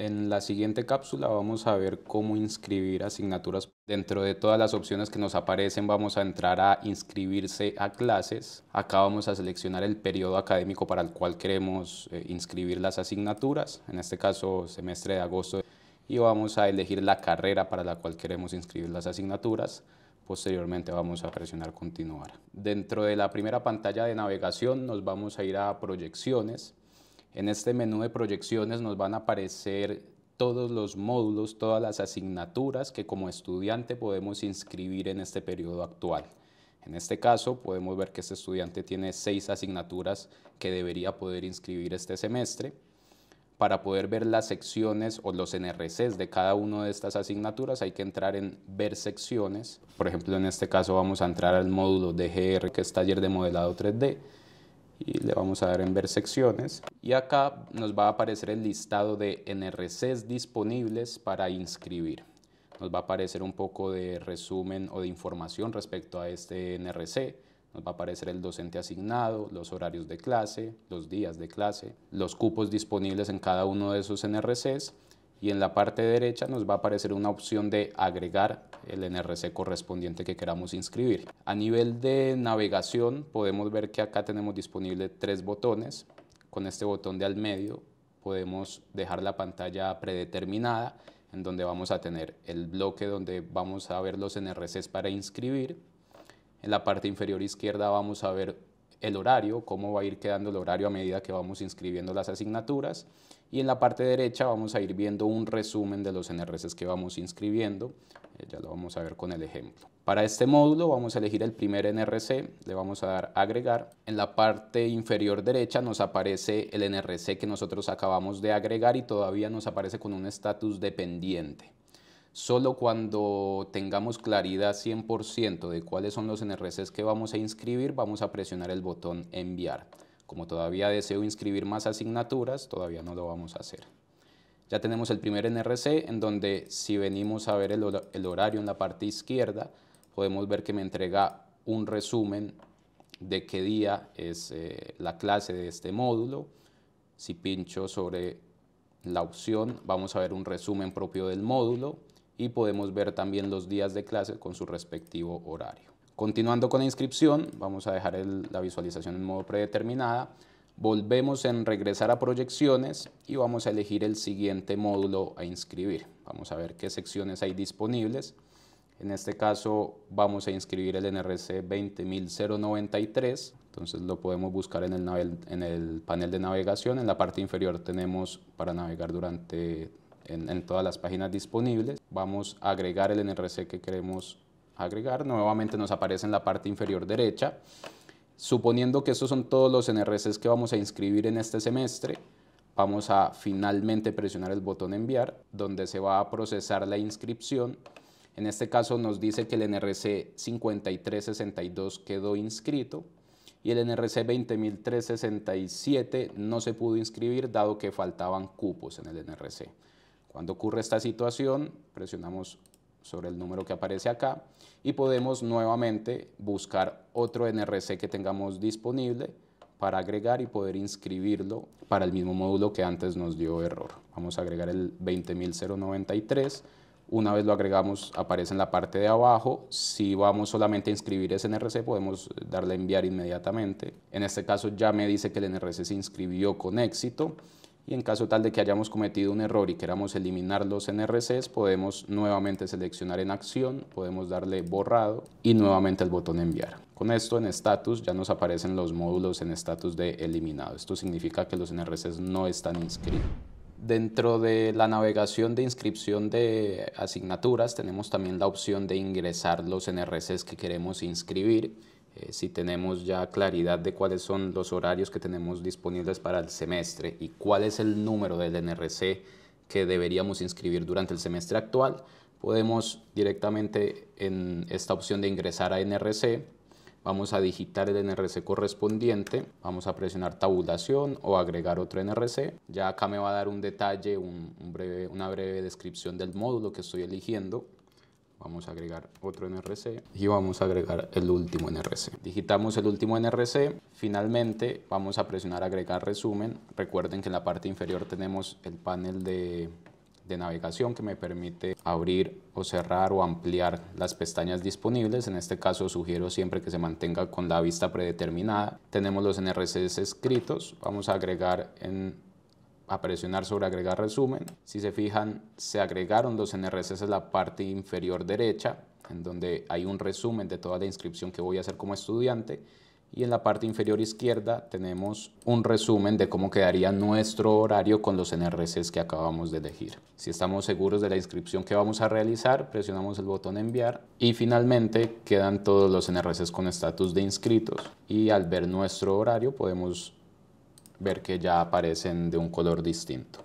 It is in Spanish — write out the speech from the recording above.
En la siguiente cápsula vamos a ver cómo inscribir asignaturas. Dentro de todas las opciones que nos aparecen vamos a entrar a inscribirse a clases. Acá vamos a seleccionar el periodo académico para el cual queremos eh, inscribir las asignaturas, en este caso semestre de agosto, y vamos a elegir la carrera para la cual queremos inscribir las asignaturas. Posteriormente vamos a presionar continuar. Dentro de la primera pantalla de navegación nos vamos a ir a proyecciones en este menú de proyecciones nos van a aparecer todos los módulos, todas las asignaturas que como estudiante podemos inscribir en este periodo actual. En este caso podemos ver que este estudiante tiene seis asignaturas que debería poder inscribir este semestre. Para poder ver las secciones o los NRCs de cada una de estas asignaturas hay que entrar en ver secciones. Por ejemplo, en este caso vamos a entrar al módulo DGR que es taller de modelado 3D y le vamos a dar en ver secciones y acá nos va a aparecer el listado de NRCs disponibles para inscribir. Nos va a aparecer un poco de resumen o de información respecto a este NRC. Nos va a aparecer el docente asignado, los horarios de clase, los días de clase, los cupos disponibles en cada uno de esos NRCs y en la parte derecha nos va a aparecer una opción de agregar el NRC correspondiente que queramos inscribir. A nivel de navegación podemos ver que acá tenemos disponible tres botones. Con este botón de al medio podemos dejar la pantalla predeterminada en donde vamos a tener el bloque donde vamos a ver los NRCs para inscribir. En la parte inferior izquierda vamos a ver el horario, cómo va a ir quedando el horario a medida que vamos inscribiendo las asignaturas y en la parte derecha vamos a ir viendo un resumen de los NRCs que vamos inscribiendo, eh, ya lo vamos a ver con el ejemplo. Para este módulo vamos a elegir el primer NRC, le vamos a dar agregar. En la parte inferior derecha nos aparece el NRC que nosotros acabamos de agregar y todavía nos aparece con un estatus dependiente. Solo cuando tengamos claridad 100% de cuáles son los NRCs que vamos a inscribir, vamos a presionar el botón enviar. Como todavía deseo inscribir más asignaturas, todavía no lo vamos a hacer. Ya tenemos el primer NRC en donde si venimos a ver el, horario en la parte izquierda, podemos ver que me entrega un resumen de qué día es eh, la clase de este módulo. Si pincho sobre la opción, vamos a ver un resumen propio del módulo y podemos ver también los días de clase con su respectivo horario. Continuando con la inscripción, vamos a dejar la visualización en modo predeterminada. Volvemos en regresar a proyecciones y vamos a elegir el siguiente módulo a inscribir. Vamos a ver qué secciones hay disponibles. En este caso vamos a inscribir el NRC 20093, entonces lo podemos buscar en el, panel de navegación. En la parte inferior tenemos para navegar durante en, en todas las páginas disponibles. Vamos a agregar el NRC que queremos agregar, nuevamente nos aparece en la parte inferior derecha. Suponiendo que estos son todos los NRCs que vamos a inscribir en este semestre, vamos a finalmente presionar el botón enviar, donde se va a procesar la inscripción. En este caso nos dice que el NRC 5362 quedó inscrito y el NRC 20367 no se pudo inscribir dado que faltaban cupos en el NRC. Cuando ocurre esta situación, presionamos sobre el número que aparece acá y podemos nuevamente buscar otro NRC que tengamos disponible para agregar y poder inscribirlo para el mismo módulo que antes nos dio error. Vamos a agregar el 20093. Una vez lo agregamos, aparece en la parte de abajo. Si vamos solamente a inscribir ese NRC, podemos darle enviar inmediatamente. En este caso ya me dice que el NRC se inscribió con éxito y en caso tal de que hayamos cometido un error y queramos eliminar los NRCs, podemos nuevamente seleccionar en acción, podemos darle borrado y nuevamente el botón enviar. Con esto en status ya nos aparecen los módulos en status de eliminado. Esto significa que los NRCs no están inscritos. Dentro de la navegación de inscripción de asignaturas tenemos también la opción de ingresar los NRCs que queremos inscribir eh, si tenemos ya claridad de cuáles son los horarios que tenemos disponibles para el semestre y cuál es el número del NRC que deberíamos inscribir durante el semestre actual, podemos directamente en esta opción de ingresar a NRC, vamos a digitar el NRC correspondiente, vamos a presionar tabulación o agregar otro NRC. Ya acá me va a dar un detalle, una breve descripción del módulo que estoy eligiendo. Vamos a agregar otro NRC y vamos a agregar el último NRC. Digitamos el último NRC. Finalmente vamos a presionar agregar resumen. Recuerden que en la parte inferior tenemos el panel de, navegación que me permite abrir o cerrar o ampliar las pestañas disponibles. En este caso sugiero siempre que se mantenga con la vista predeterminada. Tenemos los NRCs escritos. Vamos a agregar en a presionar sobre agregar resumen. Si se fijan, se agregaron los NRCs en la parte inferior derecha, en donde hay un resumen de toda la inscripción que voy a hacer como estudiante. Y en la parte inferior izquierda tenemos un resumen de cómo quedaría nuestro horario con los NRCs que acabamos de elegir. Si estamos seguros de la inscripción que vamos a realizar, presionamos el botón enviar y finalmente quedan todos los NRCs con estatus de inscritos. Y al ver nuestro horario podemos ver que ya aparecen de un color distinto.